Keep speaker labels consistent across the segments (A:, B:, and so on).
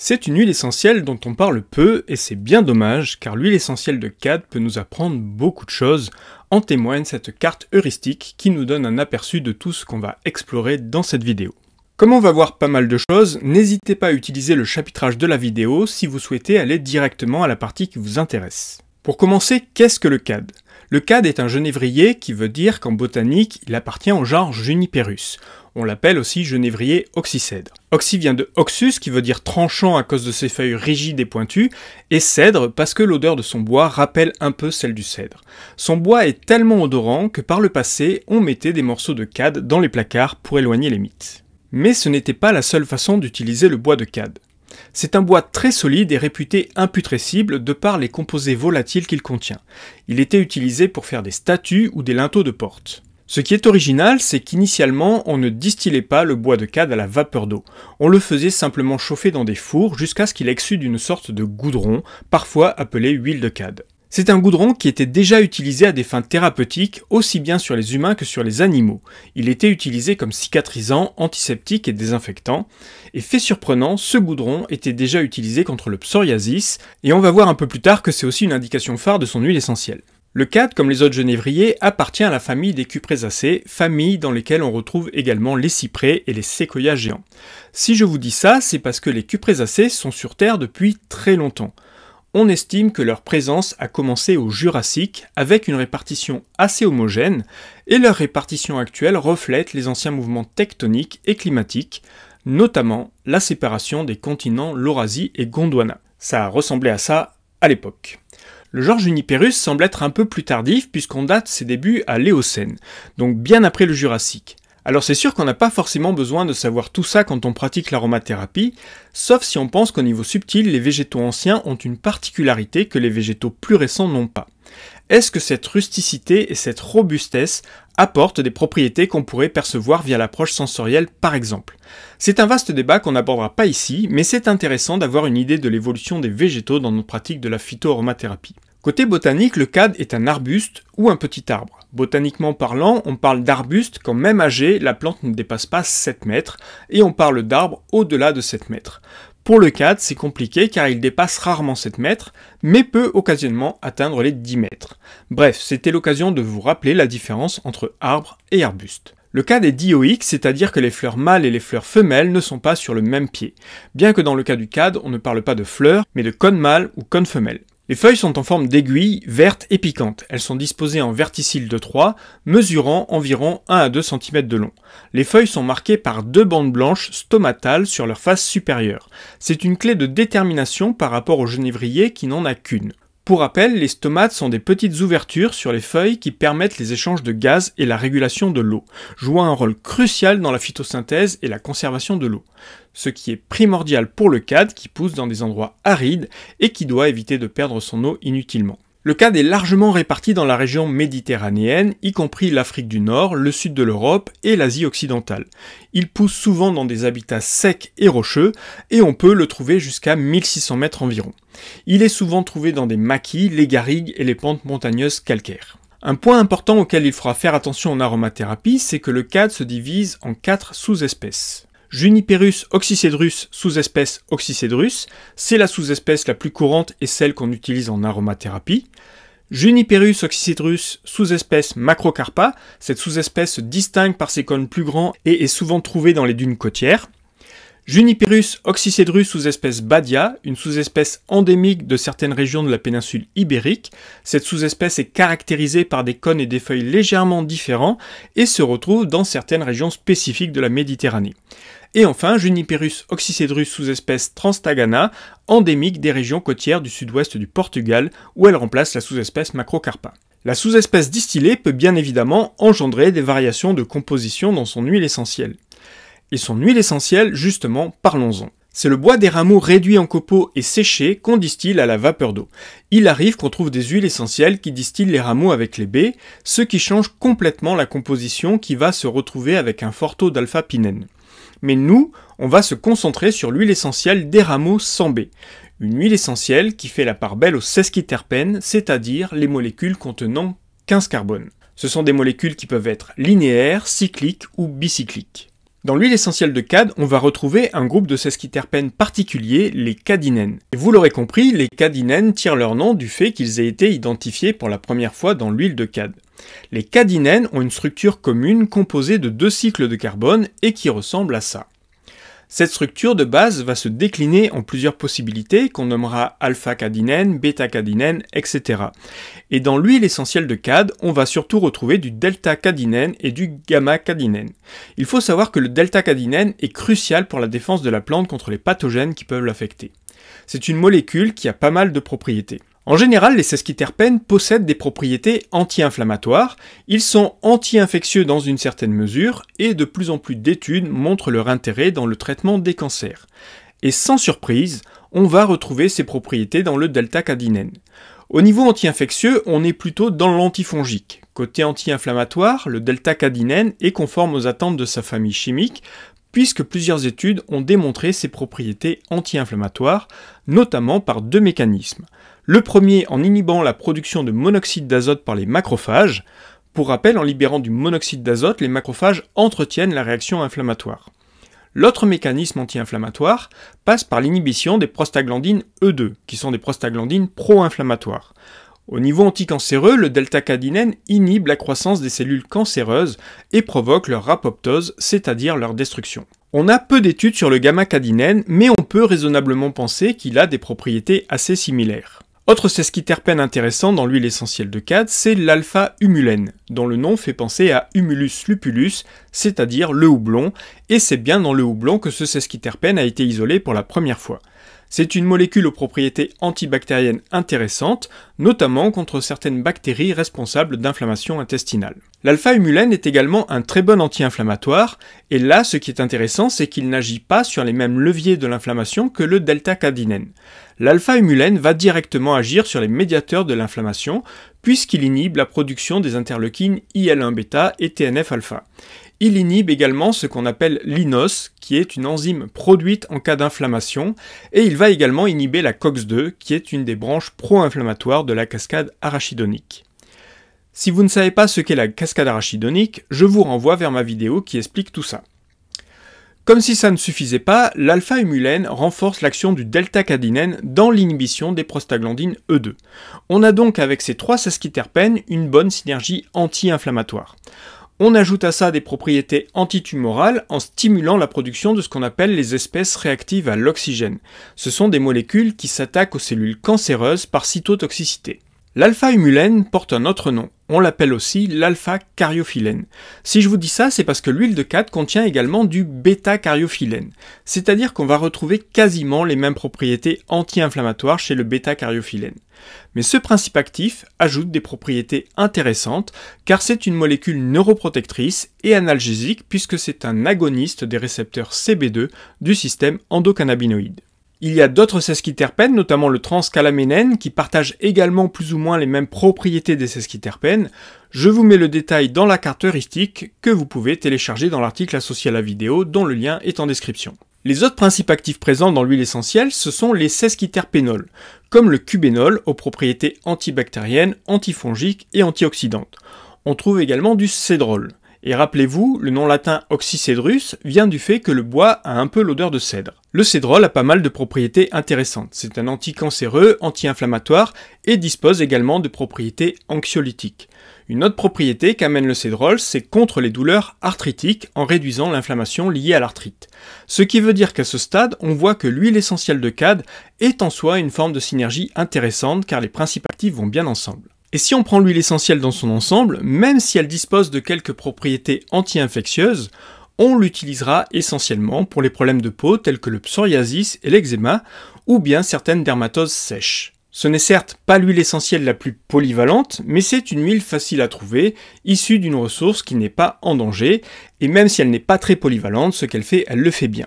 A: C'est une huile essentielle dont on parle peu et c'est bien dommage car l'huile essentielle de CAD peut nous apprendre beaucoup de choses. En témoigne cette carte heuristique qui nous donne un aperçu de tout ce qu'on va explorer dans cette vidéo. Comme on va voir pas mal de choses, n'hésitez pas à utiliser le chapitrage de la vidéo si vous souhaitez aller directement à la partie qui vous intéresse. Pour commencer, qu'est-ce que le CAD Le CAD est un genévrier qui veut dire qu'en botanique, il appartient au genre Juniperus. On l'appelle aussi genévrier oxycèdre. Oxy vient de oxus qui veut dire tranchant à cause de ses feuilles rigides et pointues, et cèdre parce que l'odeur de son bois rappelle un peu celle du cèdre. Son bois est tellement odorant que par le passé, on mettait des morceaux de cad dans les placards pour éloigner les mythes. Mais ce n'était pas la seule façon d'utiliser le bois de cad. C'est un bois très solide et réputé imputrescible de par les composés volatiles qu'il contient. Il était utilisé pour faire des statues ou des linteaux de porte. Ce qui est original, c'est qu'initialement, on ne distillait pas le bois de cade à la vapeur d'eau. On le faisait simplement chauffer dans des fours jusqu'à ce qu'il exsude une sorte de goudron, parfois appelé huile de cade. C'est un goudron qui était déjà utilisé à des fins thérapeutiques, aussi bien sur les humains que sur les animaux. Il était utilisé comme cicatrisant, antiseptique et désinfectant. Et fait surprenant, ce goudron était déjà utilisé contre le psoriasis, et on va voir un peu plus tard que c'est aussi une indication phare de son huile essentielle. Le cadre, comme les autres genévriers, appartient à la famille des cuprésacées, famille dans lesquelles on retrouve également les cyprès et les séquoias géants. Si je vous dis ça, c'est parce que les cuprésacées sont sur Terre depuis très longtemps on estime que leur présence a commencé au Jurassique avec une répartition assez homogène et leur répartition actuelle reflète les anciens mouvements tectoniques et climatiques, notamment la séparation des continents Laurasie et Gondwana. Ça ressemblait à ça à l'époque. Le genre Juniperus semble être un peu plus tardif puisqu'on date ses débuts à l'Éocène, donc bien après le Jurassique. Alors c'est sûr qu'on n'a pas forcément besoin de savoir tout ça quand on pratique l'aromathérapie, sauf si on pense qu'au niveau subtil, les végétaux anciens ont une particularité que les végétaux plus récents n'ont pas. Est-ce que cette rusticité et cette robustesse apportent des propriétés qu'on pourrait percevoir via l'approche sensorielle par exemple C'est un vaste débat qu'on n'abordera pas ici, mais c'est intéressant d'avoir une idée de l'évolution des végétaux dans nos pratiques de la phytoaromathérapie. Côté botanique, le cad est un arbuste ou un petit arbre. Botaniquement parlant, on parle d'arbuste quand même âgé, la plante ne dépasse pas 7 mètres, et on parle d'arbre au-delà de 7 mètres. Pour le cad, c'est compliqué car il dépasse rarement 7 mètres, mais peut occasionnellement atteindre les 10 mètres. Bref, c'était l'occasion de vous rappeler la différence entre arbre et arbuste. Le cad est dioïque, c'est-à-dire que les fleurs mâles et les fleurs femelles ne sont pas sur le même pied, bien que dans le cas du cad, on ne parle pas de fleurs, mais de cônes mâles ou cônes femelles. Les feuilles sont en forme d'aiguilles, vertes et piquantes. Elles sont disposées en verticilles de 3, mesurant environ 1 à 2 cm de long. Les feuilles sont marquées par deux bandes blanches stomatales sur leur face supérieure. C'est une clé de détermination par rapport au genévrier qui n'en a qu'une. Pour rappel, les stomates sont des petites ouvertures sur les feuilles qui permettent les échanges de gaz et la régulation de l'eau, jouant un rôle crucial dans la phytosynthèse et la conservation de l'eau, ce qui est primordial pour le cadre qui pousse dans des endroits arides et qui doit éviter de perdre son eau inutilement. Le CAD est largement réparti dans la région méditerranéenne, y compris l'Afrique du Nord, le sud de l'Europe et l'Asie occidentale. Il pousse souvent dans des habitats secs et rocheux, et on peut le trouver jusqu'à 1600 mètres environ. Il est souvent trouvé dans des maquis, les garrigues et les pentes montagneuses calcaires. Un point important auquel il faudra faire attention en aromathérapie, c'est que le CAD se divise en quatre sous-espèces. Juniperus oxycedrus, sous-espèce oxycedrus, c'est la sous-espèce la plus courante et celle qu'on utilise en aromathérapie. Juniperus oxycedrus, sous-espèce macrocarpa, cette sous-espèce se distingue par ses cônes plus grands et est souvent trouvée dans les dunes côtières. Juniperus oxycedrus sous-espèce Badia, une sous-espèce endémique de certaines régions de la péninsule ibérique. Cette sous-espèce est caractérisée par des cônes et des feuilles légèrement différents et se retrouve dans certaines régions spécifiques de la Méditerranée. Et enfin, Juniperus oxycedrus sous-espèce Transtagana, endémique des régions côtières du sud-ouest du Portugal, où elle remplace la sous-espèce Macrocarpa. La sous-espèce distillée peut bien évidemment engendrer des variations de composition dans son huile essentielle. Et son huile essentielle, justement, parlons-en. C'est le bois des rameaux réduit en copeaux et séché qu'on distille à la vapeur d'eau. Il arrive qu'on trouve des huiles essentielles qui distillent les rameaux avec les baies, ce qui change complètement la composition qui va se retrouver avec un fort taux d'alpha-pinène. Mais nous, on va se concentrer sur l'huile essentielle des rameaux sans baies. Une huile essentielle qui fait la part belle aux sesquiterpènes, c'est-à-dire les molécules contenant 15 carbones. Ce sont des molécules qui peuvent être linéaires, cycliques ou bicycliques. Dans l'huile essentielle de cade, on va retrouver un groupe de sesquiterpènes particuliers, les cadinènes. Et vous l'aurez compris, les cadinènes tirent leur nom du fait qu'ils aient été identifiés pour la première fois dans l'huile de cade. Les cadinènes ont une structure commune composée de deux cycles de carbone et qui ressemble à ça. Cette structure de base va se décliner en plusieurs possibilités qu'on nommera alpha-cadinène, bêta-cadinène, etc. Et dans l'huile essentielle de CAD, on va surtout retrouver du delta-cadinène et du gamma-cadinène. Il faut savoir que le delta-cadinène est crucial pour la défense de la plante contre les pathogènes qui peuvent l'affecter. C'est une molécule qui a pas mal de propriétés. En général, les sesquiterpènes possèdent des propriétés anti-inflammatoires, ils sont anti-infectieux dans une certaine mesure, et de plus en plus d'études montrent leur intérêt dans le traitement des cancers. Et sans surprise, on va retrouver ces propriétés dans le delta-cadinène. Au niveau anti-infectieux, on est plutôt dans l'antifongique. Côté anti-inflammatoire, le delta-cadinène est conforme aux attentes de sa famille chimique, puisque plusieurs études ont démontré ses propriétés anti-inflammatoires, notamment par deux mécanismes. Le premier en inhibant la production de monoxyde d'azote par les macrophages. Pour rappel, en libérant du monoxyde d'azote, les macrophages entretiennent la réaction inflammatoire. L'autre mécanisme anti-inflammatoire passe par l'inhibition des prostaglandines E2, qui sont des prostaglandines pro-inflammatoires. Au niveau anticancéreux, le delta-cadinène inhibe la croissance des cellules cancéreuses et provoque leur apoptose, c'est-à-dire leur destruction. On a peu d'études sur le gamma-cadinène, mais on peut raisonnablement penser qu'il a des propriétés assez similaires. Autre sesquiterpène intéressant dans l'huile essentielle de cadre, c'est l'alpha-humulène, dont le nom fait penser à Humulus lupulus, c'est-à-dire le houblon, et c'est bien dans le houblon que ce sesquiterpène a été isolé pour la première fois. C'est une molécule aux propriétés antibactériennes intéressantes, notamment contre certaines bactéries responsables d'inflammation intestinale. L'alpha-humulène est également un très bon anti-inflammatoire, et là ce qui est intéressant c'est qu'il n'agit pas sur les mêmes leviers de l'inflammation que le delta-cadinène. L'alpha-humulène va directement agir sur les médiateurs de l'inflammation, puisqu'il inhibe la production des interleukines IL-1 bêta et TNF-alpha. Il inhibe également ce qu'on appelle l'INOS, qui est une enzyme produite en cas d'inflammation, et il va également inhiber la COX-2, qui est une des branches pro-inflammatoires de la cascade arachidonique. Si vous ne savez pas ce qu'est la cascade arachidonique, je vous renvoie vers ma vidéo qui explique tout ça. Comme si ça ne suffisait pas, l'alpha-humulène renforce l'action du delta-cadinène dans l'inhibition des prostaglandines E2. On a donc avec ces trois sesquiterpènes une bonne synergie anti-inflammatoire. On ajoute à ça des propriétés antitumorales en stimulant la production de ce qu'on appelle les espèces réactives à l'oxygène. Ce sont des molécules qui s'attaquent aux cellules cancéreuses par cytotoxicité. L'alpha-humulène porte un autre nom, on l'appelle aussi lalpha caryophyllène Si je vous dis ça, c'est parce que l'huile de 4 contient également du bêta caryophyllène cest c'est-à-dire qu'on va retrouver quasiment les mêmes propriétés anti-inflammatoires chez le bêta caryophyllène Mais ce principe actif ajoute des propriétés intéressantes car c'est une molécule neuroprotectrice et analgésique puisque c'est un agoniste des récepteurs CB2 du système endocannabinoïde. Il y a d'autres sesquiterpènes, notamment le transcalaménène, qui partagent également plus ou moins les mêmes propriétés des sesquiterpènes. Je vous mets le détail dans la carte heuristique que vous pouvez télécharger dans l'article associé à la vidéo dont le lien est en description. Les autres principes actifs présents dans l'huile essentielle, ce sont les sesquiterpénols, comme le cubénol aux propriétés antibactériennes, antifongiques et antioxydantes. On trouve également du cédrol. Et rappelez-vous, le nom latin oxycédrus vient du fait que le bois a un peu l'odeur de cèdre. Le cédrol a pas mal de propriétés intéressantes. C'est un anticancéreux, anti-inflammatoire et dispose également de propriétés anxiolytiques. Une autre propriété qu'amène le cédrol, c'est contre les douleurs arthritiques en réduisant l'inflammation liée à l'arthrite. Ce qui veut dire qu'à ce stade, on voit que l'huile essentielle de CAD est en soi une forme de synergie intéressante car les principes actifs vont bien ensemble. Et si on prend l'huile essentielle dans son ensemble, même si elle dispose de quelques propriétés anti-infectieuses, on l'utilisera essentiellement pour les problèmes de peau tels que le psoriasis et l'eczéma, ou bien certaines dermatoses sèches. Ce n'est certes pas l'huile essentielle la plus polyvalente, mais c'est une huile facile à trouver, issue d'une ressource qui n'est pas en danger, et même si elle n'est pas très polyvalente, ce qu'elle fait, elle le fait bien.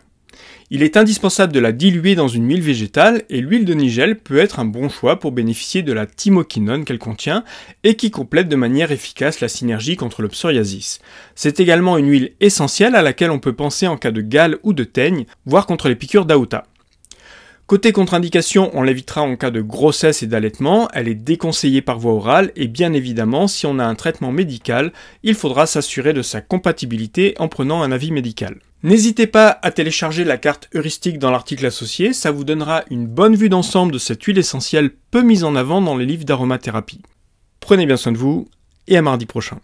A: Il est indispensable de la diluer dans une huile végétale et l'huile de nigel peut être un bon choix pour bénéficier de la thymokinone qu'elle contient et qui complète de manière efficace la synergie contre le psoriasis. C'est également une huile essentielle à laquelle on peut penser en cas de gale ou de teigne, voire contre les piqûres d'aouta. Côté contre-indication, on l'évitera en cas de grossesse et d'allaitement, elle est déconseillée par voie orale et bien évidemment, si on a un traitement médical, il faudra s'assurer de sa compatibilité en prenant un avis médical. N'hésitez pas à télécharger la carte heuristique dans l'article associé, ça vous donnera une bonne vue d'ensemble de cette huile essentielle peu mise en avant dans les livres d'aromathérapie. Prenez bien soin de vous et à mardi prochain.